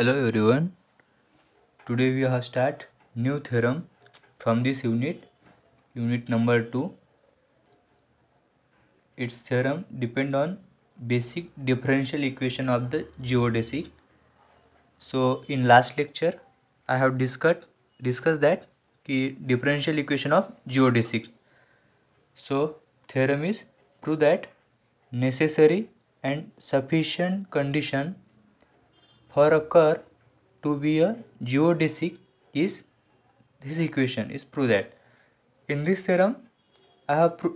hello everyone today we have start new theorem from this unit unit number 2 its theorem depend on basic differential equation of the geodesy so in last lecture i have discussed discussed that ki differential equation of geodesic so theorem is prove that necessary and sufficient condition for a curve to be a geodesic is this equation is prove that in this theorem I have pro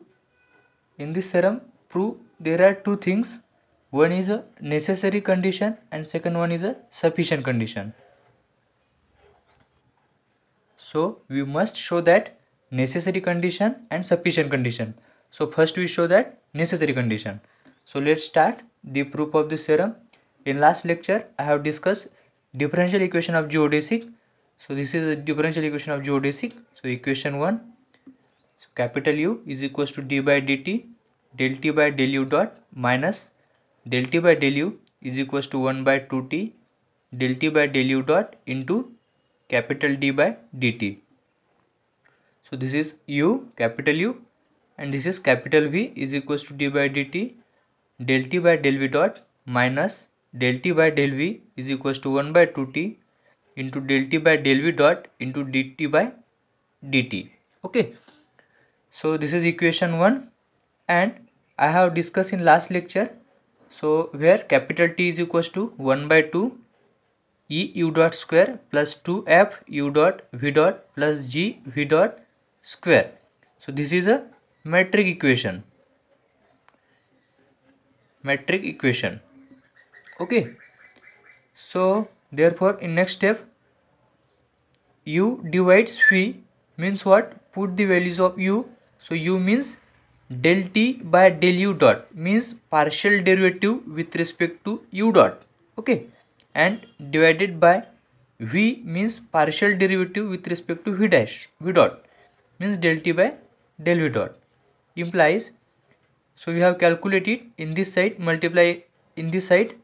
in this theorem prove there are two things one is a necessary condition and second one is a sufficient condition so we must show that necessary condition and sufficient condition so first we show that necessary condition so let's start the proof of this theorem in last lecture I have discussed differential equation of geodesic. So this is the differential equation of geodesic. So equation 1 so capital U is equals to d by dt del t by del u dot minus del t by del u is equals to 1 by 2t del t by del u dot into capital D by dt. So this is U capital U and this is capital V is equals to d by dt del t by del v dot minus del t by del v is equals to 1 by 2t into del t by del v dot into dt by dt okay so this is equation 1 and i have discussed in last lecture so where capital t is equals to 1 by 2 e u dot square plus 2 f u dot v dot plus g v dot square so this is a metric equation metric equation okay so therefore in next step u divides phi means what put the values of u so u means del t by del u dot means partial derivative with respect to u dot okay and divided by v means partial derivative with respect to v dash v dot means del t by del v dot implies so we have calculated in this side multiply in this side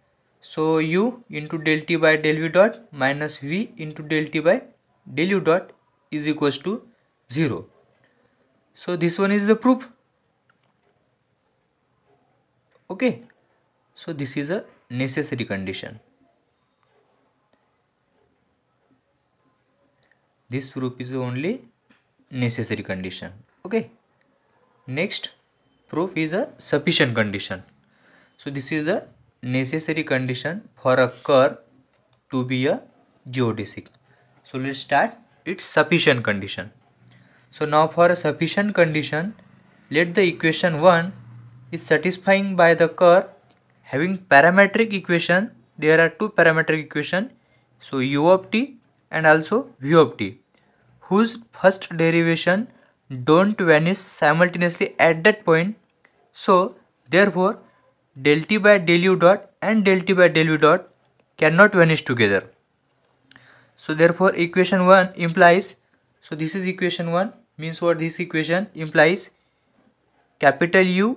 so u into del t by del v dot minus v into del t by del u dot is equals to 0 so this one is the proof okay so this is a necessary condition this proof is only necessary condition okay next proof is a sufficient condition so this is the necessary condition for a curve to be a geodesic. So let's start its sufficient condition. So now for a sufficient condition, let the equation 1 is satisfying by the curve having parametric equation. There are two parametric equation. So u of t and also v of t whose first derivation don't vanish simultaneously at that point. So therefore del t by del u dot and del t by del u dot cannot vanish together so therefore equation 1 implies so this is equation 1 means what this equation implies capital U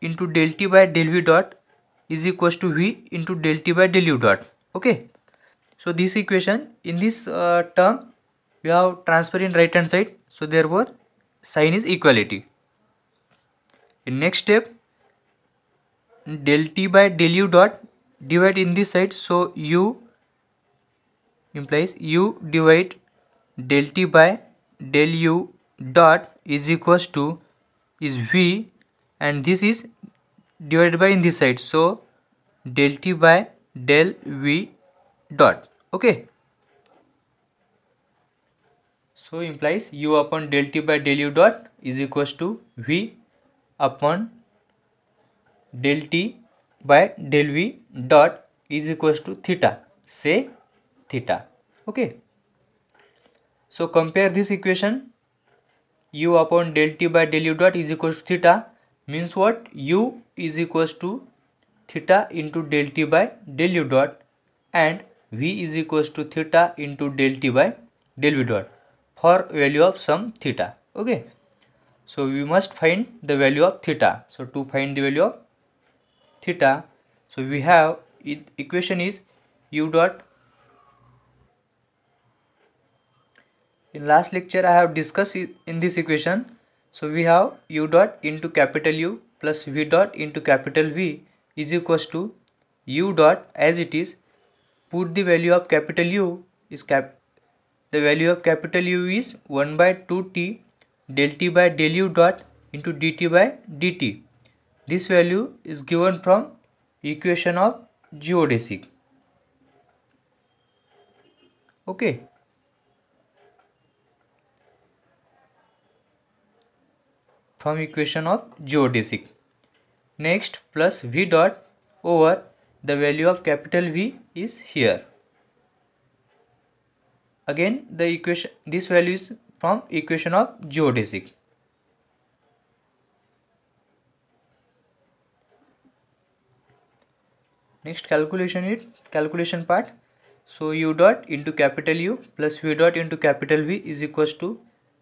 into del t by del v dot is equals to v into del t by del u dot okay so this equation in this uh, term we have transfer in right hand side so therefore sign is equality in next step del t by del u dot divide in this side so u implies u divide del t by del u dot is equals to is v and this is divided by in this side so del t by del v dot okay so implies u upon del t by del u dot is equals to v upon del t by del v dot is equals to theta say theta okay so compare this equation u upon del t by del u dot is equals to theta means what u is equals to theta into del t by del u dot and v is equals to theta into del t by del v dot for value of some theta okay so we must find the value of theta so to find the value of theta so we have it, equation is u dot in last lecture I have discussed in this equation so we have u dot into capital U plus v dot into capital V is equals to u dot as it is put the value of capital U is cap the value of capital U is 1 by 2t del t by del u dot into dt by dt this value is given from equation of geodesic. Okay. From equation of geodesic. Next plus V dot over the value of capital V is here. Again the equation this value is from equation of geodesic. next calculation it calculation part so u dot into capital U plus v dot into capital V is equals to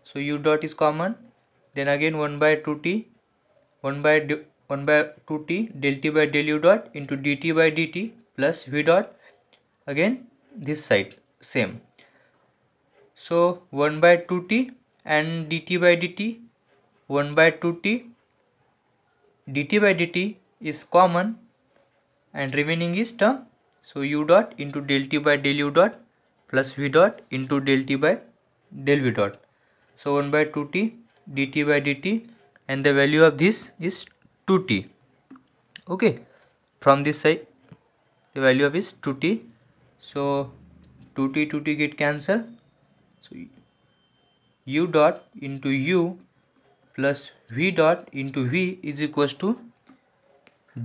so u dot is common then again 1 by 2t 1 by 1 by 2t del t by del u dot into dt by dt plus v dot again this side same so 1 by 2t and dt by dt 1 by 2t dt by dt is common and remaining is term so u dot into del t by del u dot plus v dot into del t by del v dot so 1 by 2t dt by dt and the value of this is 2t okay from this side the value of is 2t so 2t 2t get cancelled so u dot into u plus v dot into v is equals to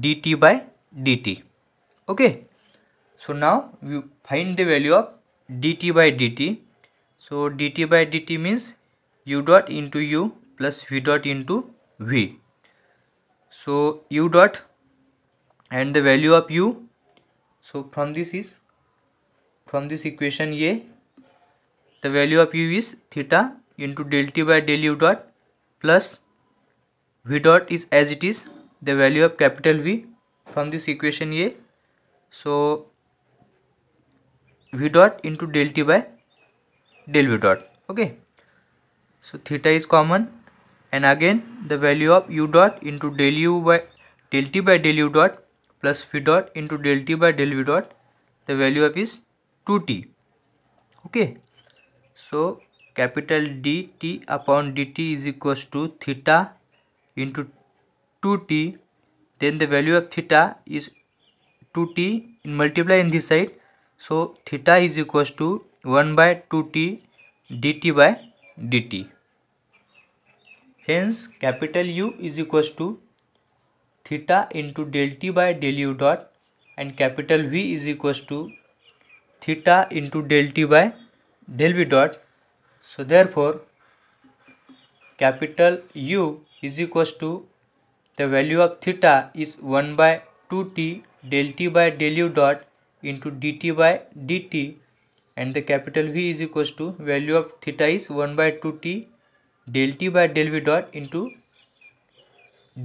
dt by dt okay so now we find the value of dt by dt so dt by dt means u dot into u plus v dot into v so u dot and the value of u so from this is from this equation a the value of u is theta into del t by del u dot plus v dot is as it is the value of capital v from this equation A. So V dot into del T by del V dot. Okay. So theta is common and again the value of U dot into del U by del T by del U dot plus V dot into del T by del V dot the value of is 2T. Okay. So capital dt upon dt is equals to theta into 2t then the value of theta is 2t in multiply in this side so theta is equals to 1 by 2t dt by dt hence capital U is equals to theta into del t by del u dot and capital V is equals to theta into del t by del v dot so therefore capital U is equals to the value of theta is 1 by 2t del t by del u dot into dt by dt and the capital V is equals to value of theta is 1 by 2t del t by del v dot into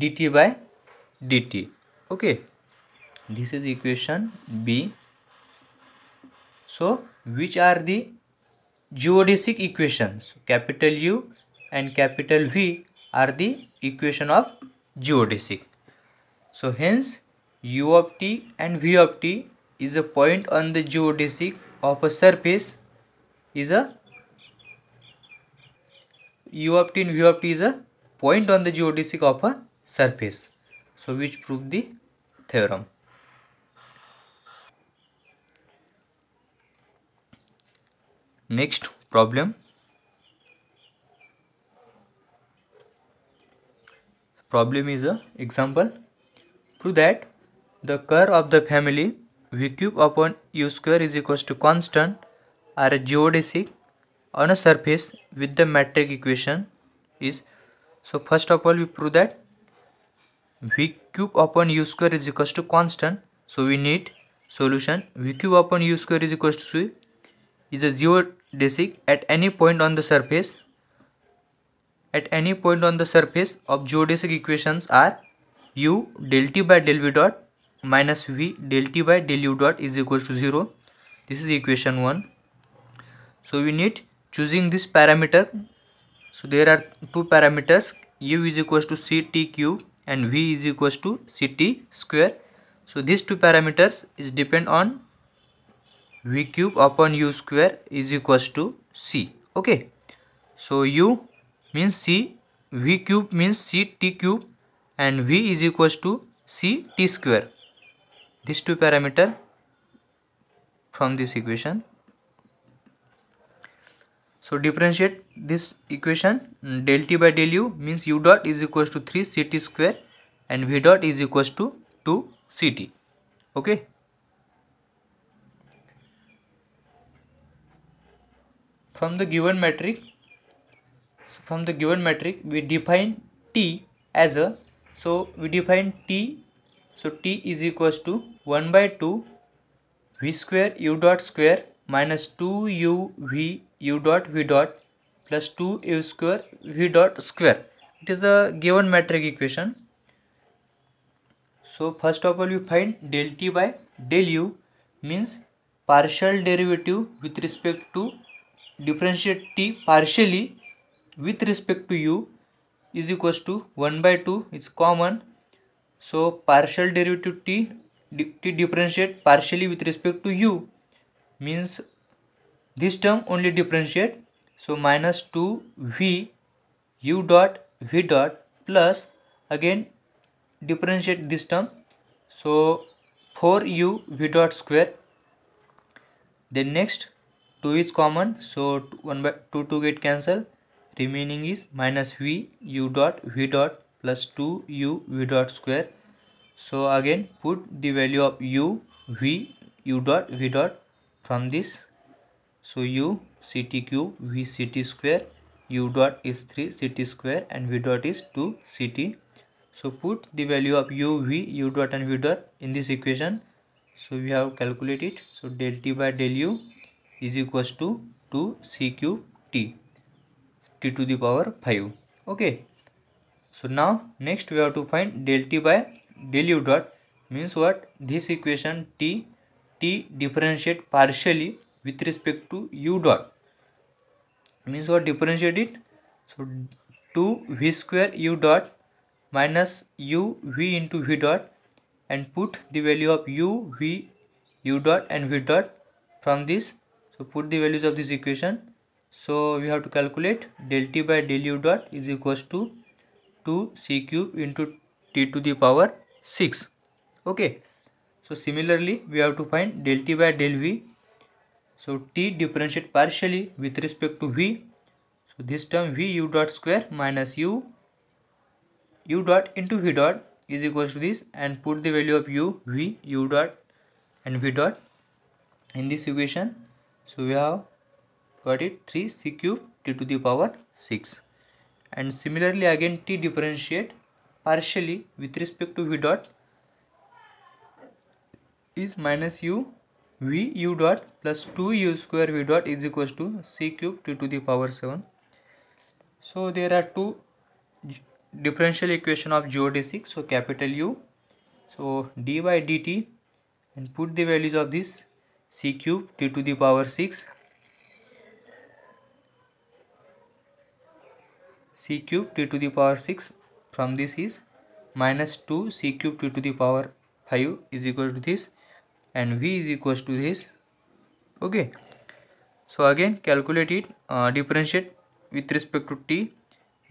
dt by dt okay this is equation B so which are the geodesic equations capital U and capital V are the equation of geodesic. So hence u of t and v of t is a point on the geodesic of a surface is a u of t and v of t is a point on the geodesic of a surface. So which prove the theorem. Next problem problem is a example prove that the curve of the family v cube upon u square is equals to constant are geodesic on a surface with the metric equation is so first of all we prove that v cube upon u square is equals to constant so we need solution v cube upon u square is equals to is a geodesic at any point on the surface at any point on the surface of geodesic equations are u del t by del v dot minus v del t by del u dot is equal to 0 this is equation 1 so we need choosing this parameter so there are two parameters u is equal to ctq and v is equal to ct square so these two parameters is depend on v cube upon u square is equal to c okay so u means C V cube means C T cube and V is equals to C T square. These two parameter from this equation. So differentiate this equation del T by del U means U dot is equals to 3 C T square and V dot is equals to 2 C T. Okay. From the given matrix from the given metric we define t as a so we define t so t is equals to 1 by 2 v square u dot square minus 2 u v u dot v dot plus 2 u square v dot square it is a given metric equation so first of all we find del t by del u means partial derivative with respect to differentiate t partially with respect to u is equals to 1 by 2 it's common so partial derivative t t differentiate partially with respect to u means this term only differentiate so minus 2 v u dot v dot plus again differentiate this term so 4 u v dot square then next 2 is common so 1 by 2 to get cancelled remaining is minus v u dot v dot plus 2 u v dot square so again put the value of u v u dot v dot from this so u ct cube v ct square u dot is 3 ct square and v dot is 2 ct so put the value of u v u dot and v dot in this equation so we have calculated so del t by del u is equals to 2 c cube t t to the power 5 okay so now next we have to find del t by del u dot means what this equation t t differentiate partially with respect to u dot means what differentiate it so 2 v square u dot minus u v into v dot and put the value of u v u dot and v dot from this so put the values of this equation so we have to calculate del t by del u dot is equals to 2 c cube into t to the power 6. Okay. So similarly we have to find del t by del v. So t differentiate partially with respect to v. So this term v u dot square minus u u dot into v dot is equals to this and put the value of u v u dot and v dot in this equation. So we have got it 3 c cube t to the power 6 and similarly again t differentiate partially with respect to v dot is minus u v u dot plus 2 u square v dot is equals to c cube t to the power 7 so there are two differential equation of geodesic so capital u so d by dt and put the values of this c cube t to the power 6 c cube t to the power 6 from this is minus 2 c cube t to the power 5 is equal to this and v is equal to this okay so again calculate it uh, differentiate with respect to t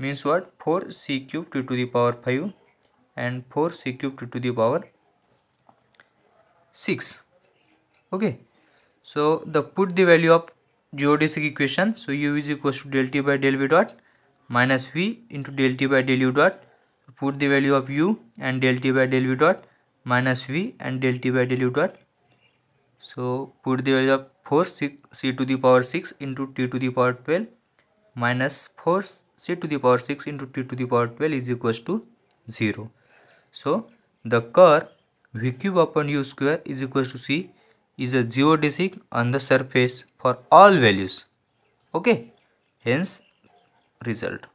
means what 4 c cube t to the power 5 and 4 c cube t to the power 6 okay so the put the value of geodesic equation so u is equal to del t by del v dot minus v into del t by del u dot put the value of u and del t by del u dot minus v and del t by del u dot so put the value of 4 c to the power 6 into t to the power 12 minus 4 c to the power 6 into t to the power 12 is equals to 0 so the curve v cube upon u square is equals to c is a geodesic on the surface for all values okay hence result